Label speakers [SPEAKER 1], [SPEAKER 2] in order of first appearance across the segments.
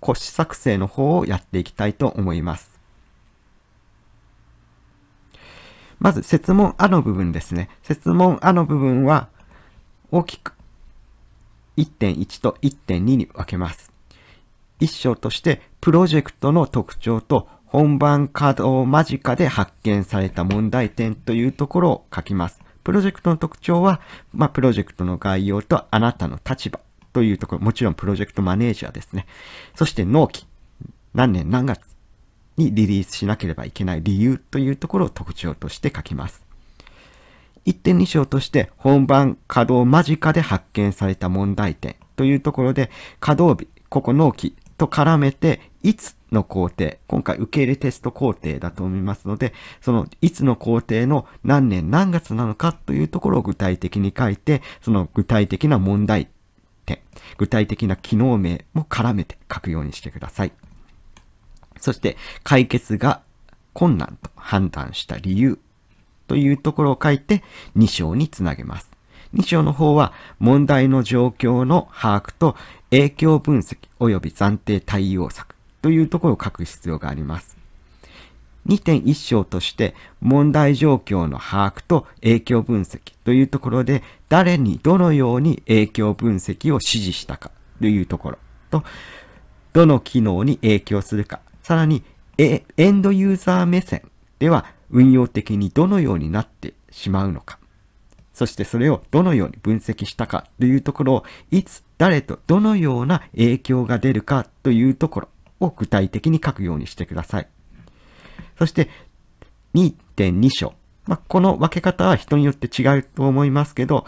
[SPEAKER 1] 骨子作成の方をやっていきたいと思います。まず、設問あの部分ですね。設問あの部分は、大きく1.1と1.2に分けます。一章として、プロジェクトの特徴と本番稼働間近で発見された問題点というところを書きます。プロジェクトの特徴は、まあ、プロジェクトの概要とあなたの立場。というところ、もちろんプロジェクトマネージャーですね。そして納期、何年何月にリリースしなければいけない理由というところを特徴として書きます。1.2章として本番稼働間近で発見された問題点というところで稼働日、ここ納期と絡めていつの工程、今回受け入れテスト工程だと思いますので、そのいつの工程の何年何月なのかというところを具体的に書いて、その具体的な問題具体的な機能名も絡めて書くようにしてください。そして、解決が困難と判断した理由というところを書いて2章につなげます。2章の方は問題の状況の把握と影響分析及び暫定対応策というところを書く必要があります。2.1章として問題状況の把握と影響分析というところで誰にどのように影響分析を指示したかというところとどの機能に影響するかさらにエンドユーザー目線では運用的にどのようになってしまうのかそしてそれをどのように分析したかというところを、いつ、誰とどのような影響が出るかというところを具体的に書くようにしてください。そして2.2章。まあ、この分け方は人によって違うと思いますけど、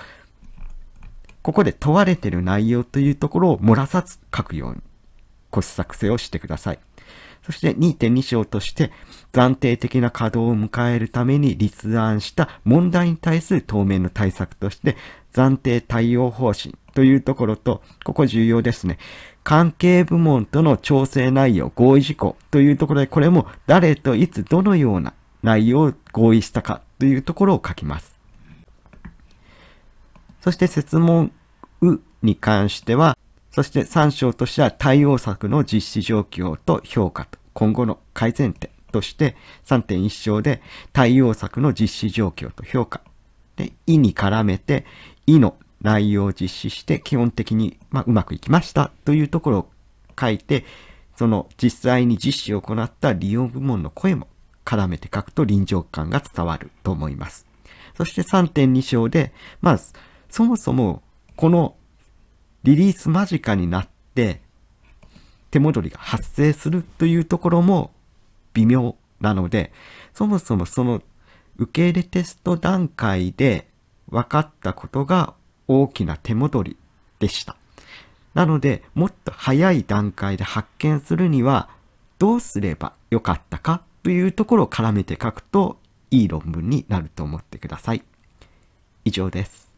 [SPEAKER 1] ここで問われてる内容というところを漏らさず書くように、骨作成をしてください。そして2.2章として暫定的な稼働を迎えるために立案した問題に対する当面の対策として暫定対応方針というところと、ここ重要ですね。関係部門との調整内容、合意事項というところで、これも誰といつどのような内容を合意したかというところを書きます。そして説問うに関しては、そして3章としては対応策の実施状況と評価と。今後の改善点として3.1章で対応策の実施状況と評価。で、意に絡めて、意の内容を実施して基本的に、まうまくいきましたというところを書いて、その実際に実施を行った利用部門の声も絡めて書くと臨場感が伝わると思います。そして3.2章で、まずそもそもこのリリース間近になって、手戻りが発生するというところも微妙なので、そもそもその受け入れテスト段階で分かったことが大きな手戻りでした。なので、もっと早い段階で発見するにはどうすればよかったかというところを絡めて書くといい論文になると思ってください。以上です。